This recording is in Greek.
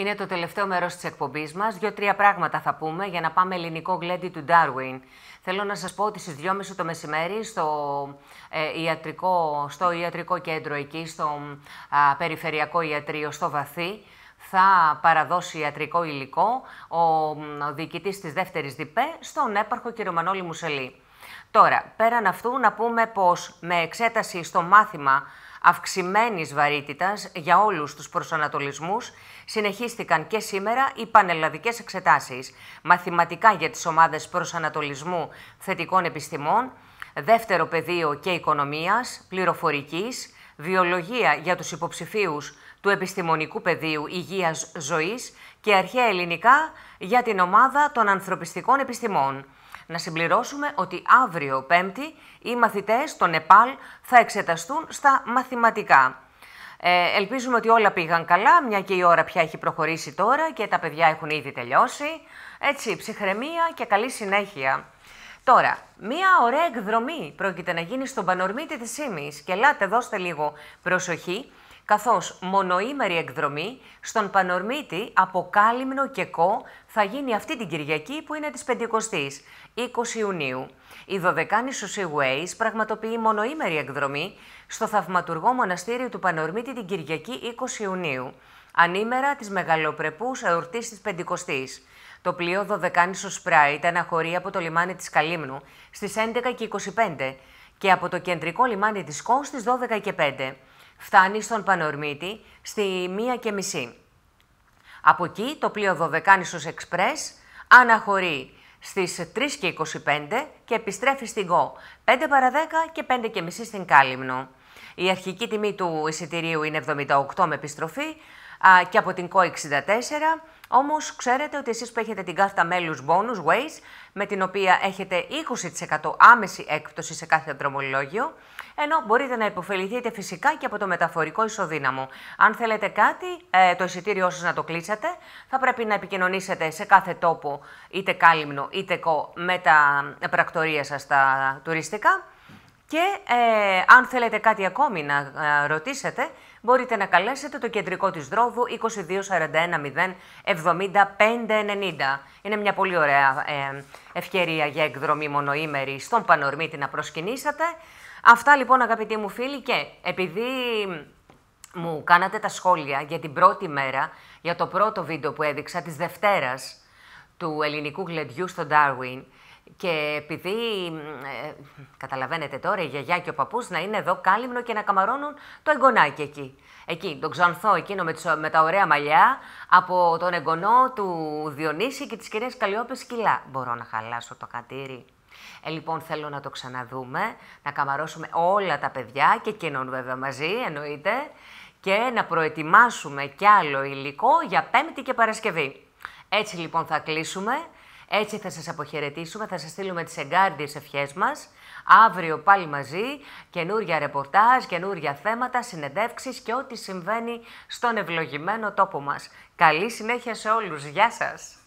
Είναι το τελευταίο μέρος της εκπομπής μας. Δύο-τρία πράγματα θα πούμε για να πάμε ελληνικό γλέντι του Ντάρουιν. Θέλω να σας πω ότι στις 2.30 το μεσημέρι στο, ε, ιατρικό, στο ιατρικό κέντρο εκεί, στο περιφερειακό ιατρείο, στο Βαθύ, θα παραδώσει ιατρικό υλικό ο, ο διοικητής της δεύτερης ΔΙΠΕ στον έπαρχο κ. Μανώλη Μουσελή. Τώρα, πέραν αυτού, να πούμε πως με εξέταση στο μάθημα Αυξημένης βαρύτητας για όλους τους προσανατολισμούς, συνεχίστηκαν και σήμερα οι πανελλαδικές εξετάσεις μαθηματικά για τις ομάδες προσανατολισμού θετικών επιστημών, δεύτερο πεδίο και οικονομίας, πληροφορικής, βιολογία για τους υποψηφίους του επιστημονικού πεδίου υγείας ζωής και αρχαία ελληνικά για την ομάδα των ανθρωπιστικών επιστημών. Να συμπληρώσουμε ότι αύριο Πέμπτη οι μαθητές στο Νεπάλ θα εξεταστούν στα μαθηματικά. Ε, ελπίζουμε ότι όλα πήγαν καλά, μια και η ώρα πια έχει προχωρήσει τώρα και τα παιδιά έχουν ήδη τελειώσει. Έτσι, ψυχραιμία και καλή συνέχεια. Τώρα, μία ωραία εκδρομή πρόκειται να γίνει στον Πανορμίτη της ΣΥΜΗΣ. και ελάτε δώστε λίγο προσοχή καθώς μονοήμερη εκδρομή στον Πανορμίτη από Κάλυμνο και Κό θα γίνει αυτή την Κυριακή που είναι της 50ης, 20 Ιουνίου. Η Δωδεκάνησο Seaways πραγματοποιεί μονοήμερη εκδρομή στο θαυματουργό μοναστήριο του Πανορμίτη την Κυριακή 20 Ιουνίου, ανήμερα της μεγαλοπρεπούς εορτής της 50ης. Το πλοίο Δωδεκάνησο Σπράιτ αναχωρεί από το λιμάνι της Καλύμνου στις 11 και 25 και από το κεντρικό λιμάνι της Κό στις 12 και 5 φτάνει στον Πανορμίτη στη μία και μισή. Από εκεί το πλοίο Δωδεκάνησος Εξπρές αναχωρεί στις 3 και 25 και επιστρέφει στην ΚΟ 5 παρα 10 και 5 και μισή στην Κάλυμνο. Η αρχική τιμή του εισιτηρίου είναι 78 με επιστροφή, και από την ΚΟ64. Όμως, ξέρετε ότι εσείς που έχετε την κάρτα μέλους bonus Ways, με την οποία έχετε 20% άμεση έκπτωση σε κάθε δρομολόγιο, ενώ μπορείτε να υποφεληθείτε φυσικά και από το μεταφορικό ισοδύναμο. Αν θέλετε κάτι, ε, το εισιτήριό σας να το κλείσετε, θα πρέπει να επικοινωνήσετε σε κάθε τόπο, είτε κάλυμνο είτε κο, με τα πρακτορία σας τα τουριστικά. Και ε, αν θέλετε κάτι ακόμη να ε, ρωτήσετε, μπορείτε να καλέσετε το κεντρικό της Δρόβου 2241 Είναι μια πολύ ωραία ε, ευκαιρία για εκδρομή μονοήμερη στον Πανορμήτη να προσκυνήσατε. Αυτά λοιπόν αγαπητοί μου φίλοι και επειδή μου κάνατε τα σχόλια για την πρώτη μέρα, για το πρώτο βίντεο που έδειξα της Δευτέρας του ελληνικού γλεντιού στο Darwin, και επειδή ε, καταλαβαίνετε τώρα η γιαγιά και ο παππούς να είναι εδώ κάλυμνο και να καμαρώνουν το εγγονάκι εκεί. Εκεί, τον ξανθό εκείνο με, με τα ωραία μαλλιά από τον εγγονό του Διονύση και της κυρίας Καλλιόπης σκυλά. Μπορώ να χαλάσω το κατήρι. Ε, λοιπόν, θέλω να το ξαναδούμε, να καμαρώσουμε όλα τα παιδιά και εκείνον βέβαια μαζί, εννοείται, και να προετοιμάσουμε κι άλλο υλικό για Πέμπτη και Παρασκευή. Έτσι λοιπόν θα κλείσουμε. Έτσι θα σας αποχαιρετήσουμε, θα σας στείλουμε τις εγκάρδιες ευχές μας. Αύριο πάλι μαζί, καινούρια ρεπορτάζ, καινούρια θέματα, συνεντεύξεις και ό,τι συμβαίνει στον ευλογημένο τόπο μας. Καλή συνέχεια σε όλους. Γεια σας.